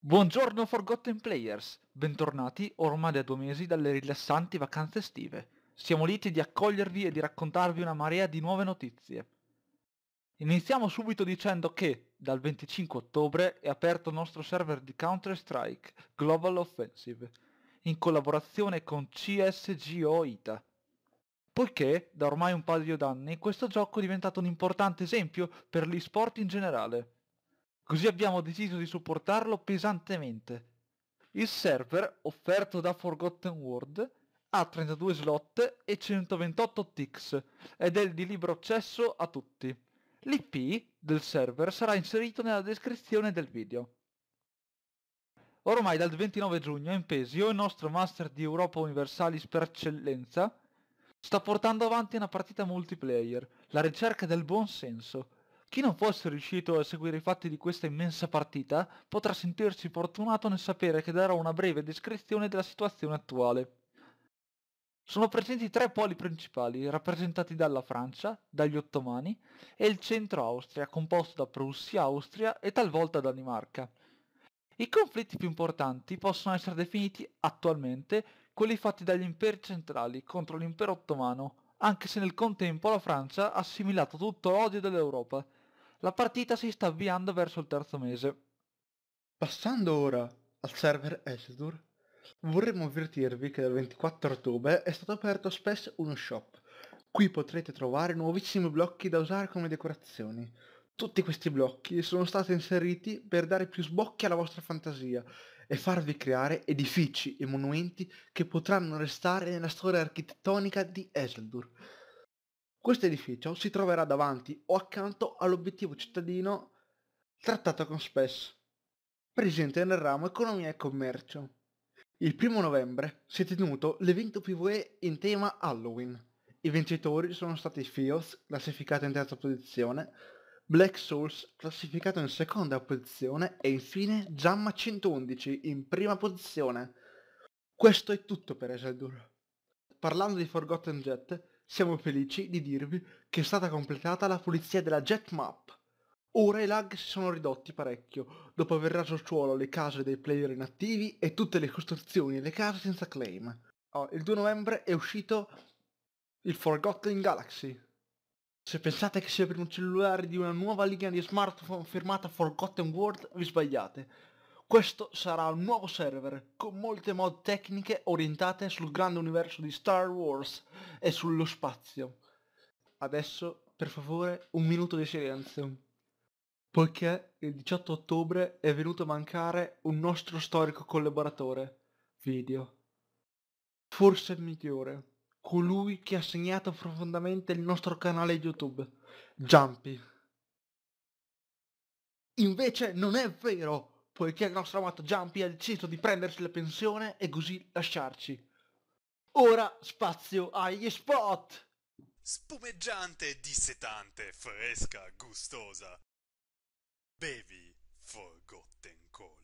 Buongiorno Forgotten Players, bentornati ormai da due mesi dalle rilassanti vacanze estive. Siamo lieti di accogliervi e di raccontarvi una marea di nuove notizie. Iniziamo subito dicendo che dal 25 ottobre è aperto il nostro server di Counter-Strike Global Offensive in collaborazione con CSGO ITA. Poiché, da ormai un paio d'anni, questo gioco è diventato un importante esempio per gli sport in generale. Così abbiamo deciso di supportarlo pesantemente. Il server, offerto da Forgotten World, ha 32 slot e 128 ticks ed è di libero accesso a tutti. L'IP del server sarà inserito nella descrizione del video. Ormai dal 29 giugno Empesio, il nostro master di Europa Universalis per eccellenza, sta portando avanti una partita multiplayer, la ricerca del buon senso. Chi non fosse riuscito a seguire i fatti di questa immensa partita potrà sentirsi fortunato nel sapere che darò una breve descrizione della situazione attuale. Sono presenti tre poli principali, rappresentati dalla Francia, dagli ottomani e il centro Austria, composto da Prussia, Austria e talvolta Danimarca. I conflitti più importanti possono essere definiti attualmente quelli fatti dagli imperi centrali contro l'impero ottomano, anche se nel contempo la Francia ha assimilato tutto l'odio dell'Europa. La partita si sta avviando verso il terzo mese. Passando ora al server Elsedur, vorremmo avvertirvi che dal 24 ottobre è stato aperto spesso Uno Shop. Qui potrete trovare nuovissimi blocchi da usare come decorazioni, tutti questi blocchi sono stati inseriti per dare più sbocchi alla vostra fantasia e farvi creare edifici e monumenti che potranno restare nella storia architettonica di Eseldur. Questo edificio si troverà davanti o accanto all'obiettivo cittadino trattato con SPES, presente nel ramo Economia e Commercio. Il primo novembre si è tenuto l'evento PvE in tema Halloween. I vincitori sono stati Fios, classificati in terza posizione, Black Souls classificato in seconda posizione e infine Jamma 111 in prima posizione. Questo è tutto per Eseldur. Parlando di Forgotten Jet, siamo felici di dirvi che è stata completata la pulizia della Jet Map. Ora i lag si sono ridotti parecchio, dopo aver raso il suolo le case dei player inattivi e tutte le costruzioni e le case senza claim. Oh, il 2 novembre è uscito il Forgotten Galaxy, se pensate che sia per un cellulare di una nuova linea di smartphone firmata Forgotten World, vi sbagliate. Questo sarà un nuovo server, con molte mod tecniche orientate sul grande universo di Star Wars e sullo spazio. Adesso, per favore, un minuto di silenzio. Poiché il 18 ottobre è venuto a mancare un nostro storico collaboratore, video. Forse il migliore colui che ha segnato profondamente il nostro canale YouTube, Jumpy. Invece non è vero, poiché il nostro amato Jumpy ha deciso di prendersi la pensione e così lasciarci. Ora spazio agli spot! Spumeggiante dissetante, fresca, gustosa. Bevi Forgotten Call.